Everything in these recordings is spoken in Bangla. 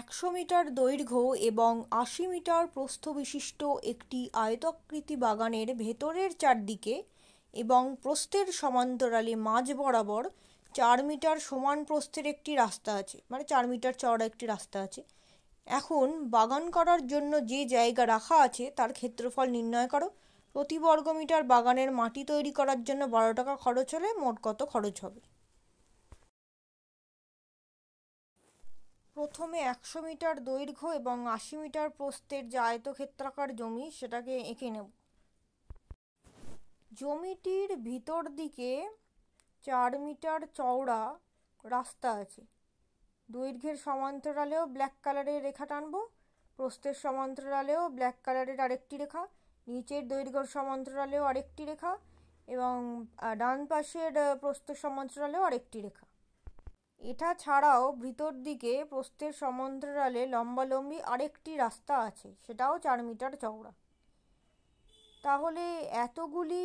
একশো মিটার দৈর্ঘ্য এবং আশি মিটার প্রস্থ বিশিষ্ট একটি আয়তাকৃতি বাগানের ভেতরের চারদিকে এবং প্রস্থের সমান্তরালে মাঝ বরাবর চার মিটার সমান প্রস্থের একটি রাস্তা আছে মানে চার মিটার চওড়া একটি রাস্তা আছে এখন বাগান করার জন্য যে জায়গা রাখা আছে তার ক্ষেত্রফল নির্ণয় করো প্রতি বর্গমিটার বাগানের মাটি তৈরি করার জন্য বারো টাকা খরচ হলে মোট কত খরচ হবে প্রথমে একশো মিটার দৈর্ঘ্য এবং আশি মিটার প্রস্থের যে আয়তক্ষেত্রাকার জমি সেটাকে এঁকে নেব জমিটির ভিতর দিকে চার মিটার চওড়া রাস্তা আছে দৈর্ঘ্যের সমান্তরালেও ব্ল্যাক কালারের রেখা টানবো প্রস্থের সমান্তরালেও ব্ল্যাক কালারের আরেকটি রেখা নিচের দৈর্ঘ্যের সমান্তরালেও আরেকটি রেখা এবং ডান পাশের প্রস্থের সমান্তরালেও আরেকটি রেখা এটা ছাড়াও ভিতর দিকে প্রস্থের সমান্তরালে লম্বালম্বি আরেকটি রাস্তা আছে সেটাও চার মিটার চওড়া তাহলে এতগুলি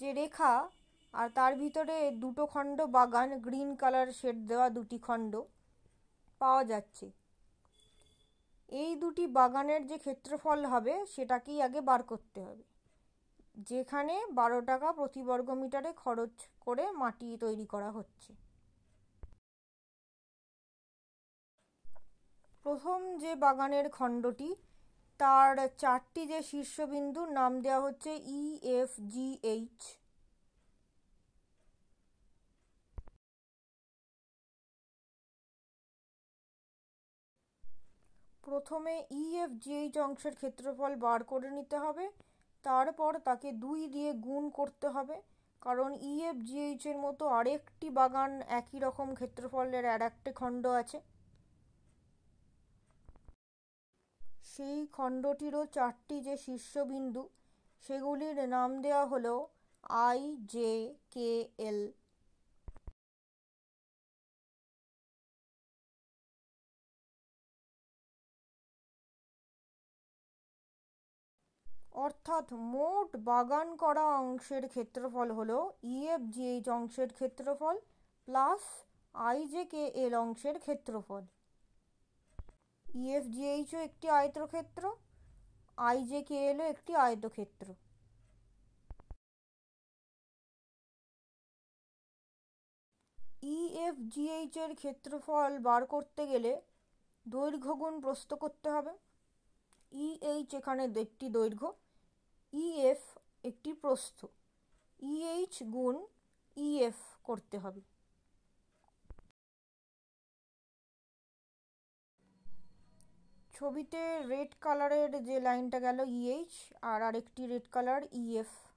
যে রেখা আর তার ভিতরে দুটো খণ্ড বাগান গ্রিন কালার শেড দেওয়া দুটি খণ্ড পাওয়া যাচ্ছে এই দুটি বাগানের যে ক্ষেত্রফল হবে সেটাকেই আগে বার করতে হবে যেখানে বারো টাকা প্রতি বর্গ মিটারে খরচ করে মাটি তৈরি করা হচ্ছে প্রথম যে বাগানের খণ্ডটি তার চারটি যে শীর্ষবিন্দুর নাম দেওয়া হচ্ছে ই এফ জি এইচ প্রথমে ই এফ জি এইচ অংশের ক্ষেত্রফল বার করে নিতে হবে তারপর তাকে দুই দিয়ে গুণ করতে হবে কারণ ই এফ জি এইচের মতো আরেকটি বাগান একই রকম ক্ষেত্রফলের আর একটি খণ্ড আছে সেই খণ্ডটিরও চারটি যে শীর্ষবিন্দু সেগুলির নাম দেওয়া হল আই জে কে এল অর্থাৎ মোট বাগান করা অংশের ক্ষেত্রফল হলো ইএফজিএইচ অংশের ক্ষেত্রফল প্লাস আইজেকে এল অংশের ক্ষেত্রফল ইএফজিএইচও e একটি আয়তক্ষেত্র আইজেকেএলও একটি আয়তক্ষেত্র ইএফজিএইচ e এর ক্ষেত্রফল বার করতে গেলে দৈর্ঘ্য গুণ প্রস্থ করতে হবে ইএইচ e এখানে একটি দৈর্ঘ্য ইএফ একটি প্রস্থ ইএইচ গুণ ইএফ করতে হবে ছবিতে রেড কালারের যে লাইনটা গেল ইএইচ e আর আরেকটি রেড কালার ইএফ e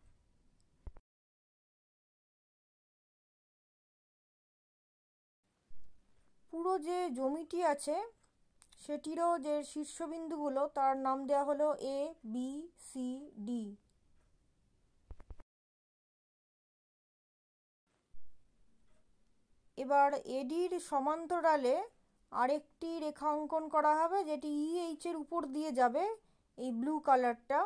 পুরো যে জমিটি আছে সেটিরও যে শীর্ষবিন্দুগুলো তার নাম দেয়া হলো এ বি সি ডি এবার এডির সমান্তরালে আরেকটি রেখা অঙ্কন করা হবে যেটি ইএইচ e এর উপর দিয়ে যাবে এই ব্লু কালারটা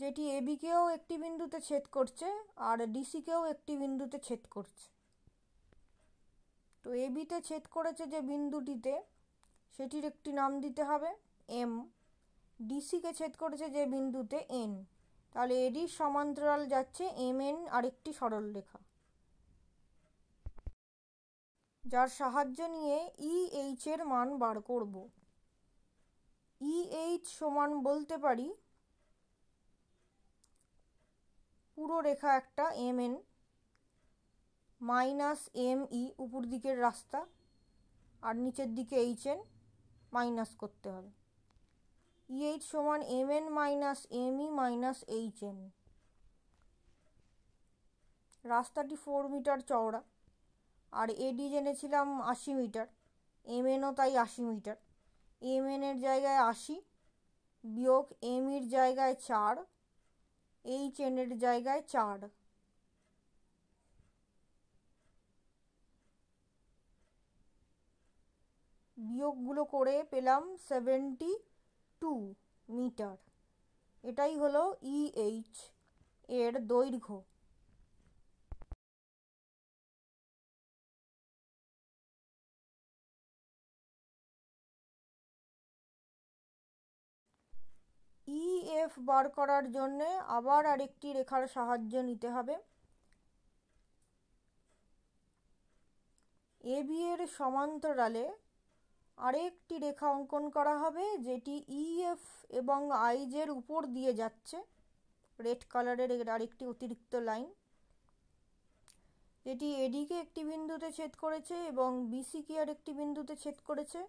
যেটি এবিকেও একটি বিন্দুতে ছেদ করছে আর ডিসিকেও একটি বিন্দুতে ছেদ করছে তো এবিতে ছেদ করেছে যে বিন্দুটিতে সেটির একটি নাম দিতে হবে এম ডিসিকে ছেদ করেছে যে বিন্দুতে এন তাহলে এডির সমান্তরাল যাচ্ছে এম এন আরেকটি সরলরেখা যার সাহায্য নিয়ে ইএইচ e এর মান বার করব ইএইচ e সমান বলতে পারি পুরো রেখা একটা M N minus M E e উপর দিকের রাস্তা আর নিচের দিকে এইচ এন মাইনাস করতে হবে ইএইচ সমান M N minus M E minus H N রাস্তাটি ফোর মিটার চওড়া আর এডি জেনেছিলাম আশি মিটার এমএনও তাই আশি মিটার এমএনের জায়গায় আশি বিয়োগ এম এর জায়গায় চার এইচ এনের জায়গায় চার বিয়োগগুলো করে পেলাম সেভেন্টি টু মিটার এটাই হলো ইএইচ e এর দৈর্ঘ্য এফ বার করার জন্যে আবার আরেকটি রেখার সাহায্য নিতে হবে এ বি এর সমান্তরালে আরেকটি রেখা অঙ্কন করা হবে যেটি ই এফ এবং আইজের উপর দিয়ে যাচ্ছে রেড কালারের আরেকটি অতিরিক্ত লাইন যেটি এডিকে একটি বিন্দুতে ছেদ করেছে এবং বিসিকে আরেকটি বিন্দুতে ছেদ করেছে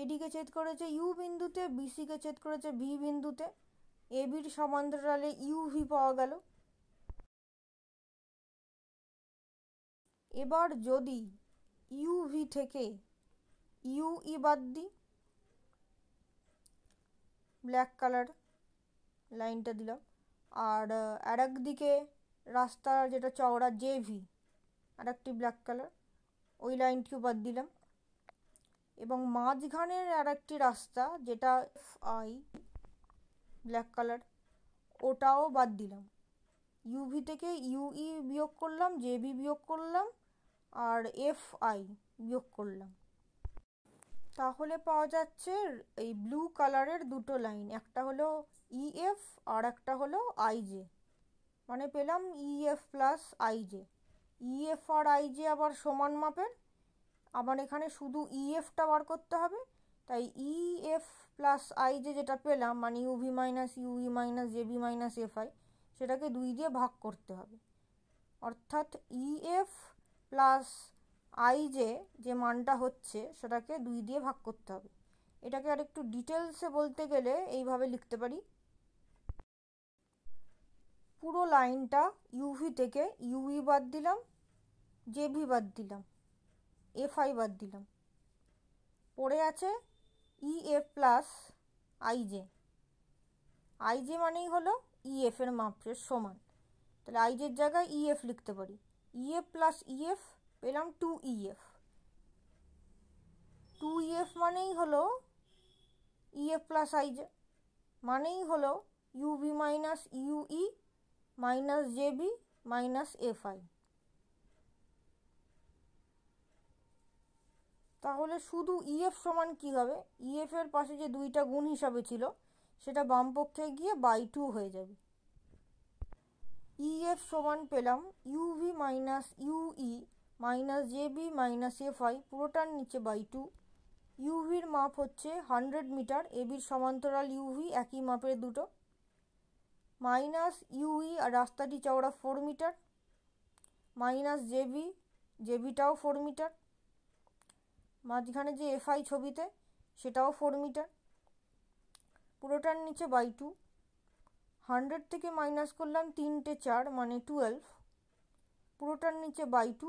এডিকে ছেদ করেছে ইউ বিন্দুতে বিসিকে ছেদ করেছে ভি বিন্দুতে এবির সমান্তরালে ইউ ভি পাওয়া গেল এবার যদি ইউ ভি থেকে ইউ ই e বাদ দিই ব্ল্যাক কালার লাইনটা দিলাম আর আর দিকে রাস্তা যেটা চওড়া জে ভি আর একটি ব্ল্যাক কালার ওই লাইনটিও বাদ দিলাম এবং মাঝখানের আর একটি রাস্তা যেটা আই ব্ল্যাক কালার ওটাও বাদ দিলাম ইউভি থেকে ইউই e বিয়োগ করলাম জেবি বিয়োগ করলাম আর এফ আই বিয়োগ করলাম তাহলে পাওয়া যাচ্ছে এই ব্লু কালারের দুটো লাইন একটা হলো ইএফ e আর একটা হলো আইজে মানে পেলাম ইএফ প্লাস আইজে ইএফ আর আইজে আবার সমান মাপের আমার এখানে শুধু ইএফটা e বার করতে হবে তাই ই এফ প্লাস আই যে যেটা পেলাম মানে UV minus UE minus JB minus F I সেটাকে দুই দিয়ে ভাগ করতে হবে অর্থাৎ ইএফ প্লাস আই যে যে মানটা হচ্ছে সেটাকে দুই দিয়ে ভাগ করতে হবে এটাকে আর একটু ডিটেলসে বলতে গেলে এইভাবে লিখতে পারি পুরো লাইনটা ইউভি থেকে ইউই বাদ দিলাম জেভি বাদ দিলাম এফ আই বাদ দিলাম পড়ে আছে ই এফ প্লাস আইজে আইজে মানেই হলো ই e এফ এর মাপের সমান তাহলে আইজের জায়গায় ই e এফ লিখতে পারি E F plus E F পেলাম two E F two E F মানেই হলো ই এফ প্লাস আইজে মানেই হলো UV minus UE minus JB minus F I তাহলে শুধু ইএফ e সমান কি হবে ইএফ e এর পাশে যে দুইটা গুণ হিসাবে ছিল সেটা বামপক্ষে গিয়ে বাই টু হয়ে যাবে ইএফ e সমান পেলাম UV minus UE minus JB minus F I পুরোটার নিচে বাই টু ইউভির মাপ হচ্ছে হান্ড্রেড মিটার এবির সমান্তরাল ইউভি একই মাপের দুটো মাইনাস ইউই আর রাস্তাটি চওড়া ফোর মিটার মাইনাস জেবি জেবিটাও ফোর মিটার মাঝখানে যে এফআই ছবিতে সেটাও ফোর মিটার পুরোটার নিচে বাই টু হান্ড্রেড থেকে মাইনাস করলাম তিনটে চার মানে টুয়েলভ পুরোটার নিচে বাই টু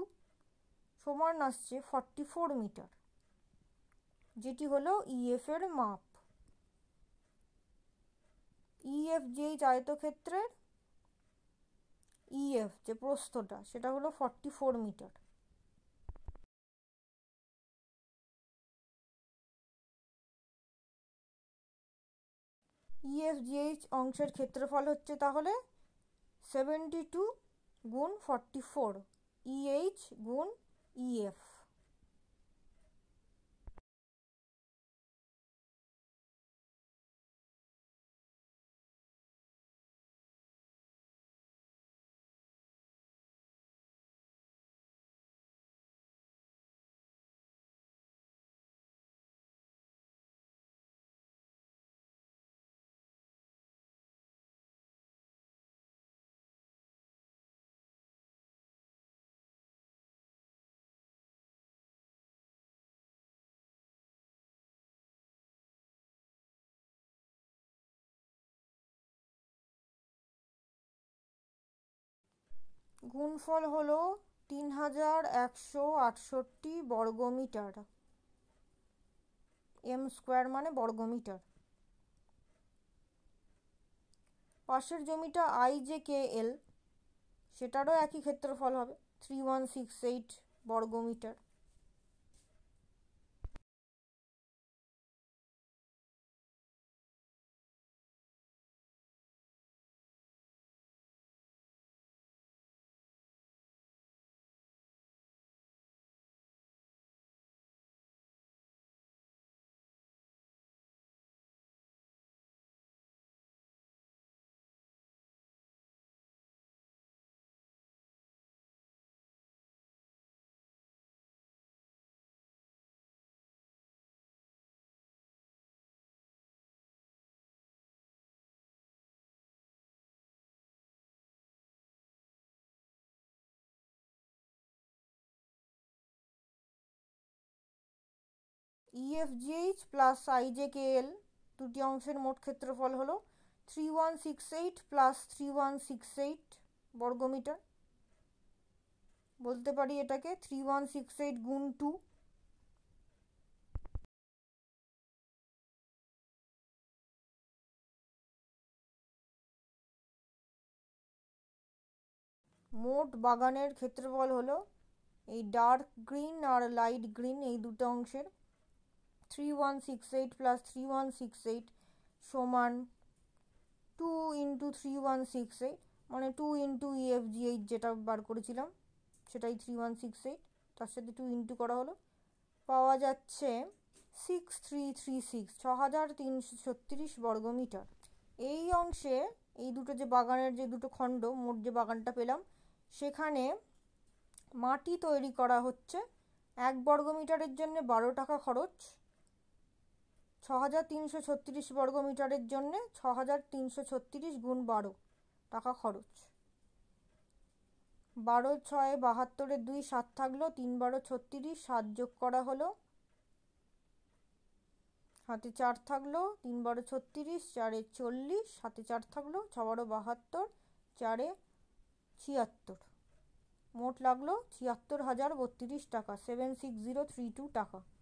সমান আসছে ফর্টি ফোর মিটার যেটি হলো ইএফ e এর মাপ ইএফ e যেই আয়তক্ষেত্রের ইএফ e যে প্রস্থটা সেটা হলো forty four meter EFGH e অংশের ক্ষেত্রফল হচ্ছে তাহলে সেভেন্টি টু গুণ ফর্টি ফোর ইএইচ গুণ ইএফ e গুণফল হল তিন হাজার একশো আটষট্টি বর্গমিটার এম স্কোয়ার মানে বর্গমিটার পাশের জমিটা আই জে কে এল সেটারও একই ক্ষেত্রফল হবে থ্রি ওয়ান সিক্স এইট বর্গমিটার ইএফজিএইচ প্লাস আইজেকেএল দুটি অংশের মোট ক্ষেত্রফল হল three one six eight plus three one six eight বর্গমিটার বলতে পারি এটাকে থ্রি ওয়ান সিক্স এইট গুণ টু মোট বাগানের ক্ষেত্রফল হলো এই ডার্ক গ্রিন আর লাইট গ্রিন এই দুটো অংশের three one six eight plus three one six eight সমান two into three one six eight মানে টু ইন্টু ইএফজি এইট যেটা বার করেছিলাম সেটাই থ্রি ওয়ান সিক্স এইট তার সাথে টু ইন্টু করা হলো পাওয়া যাচ্ছে সিক্স থ্রি থ্রি সিক্স ছ হাজার তিনশো ছত্রিশ বর্গমিটার এই অংশে এই দুটো যে বাগানের যে দুটো খণ্ড মোট যে বাগানটা পেলাম সেখানে মাটি তৈরি করা হচ্ছে এক বর্গমিটারের জন্য বারো টাকা খরচ ছ হাজার তিনশো ছত্রিশ বর্গ মিটারের জন্যে ছ হাজার তিনশো ছত্রিশ গুণ বারো টাকা খরচ বারো ছয় বাহাত্তরে দুই সাত থাকলো তিন বারো ছত্রিশ সাত যোগ করা হলো হাতে চার থাকলো তিন বারো ছত্রিশ চারে চল্লিশ হাতে চার থাকলো ছ বারো বাহাত্তর চারে ছিয়াত্তর মোট লাগলো ছিয়াত্তর হাজার বত্রিশ টাকা seven six zero three two টাকা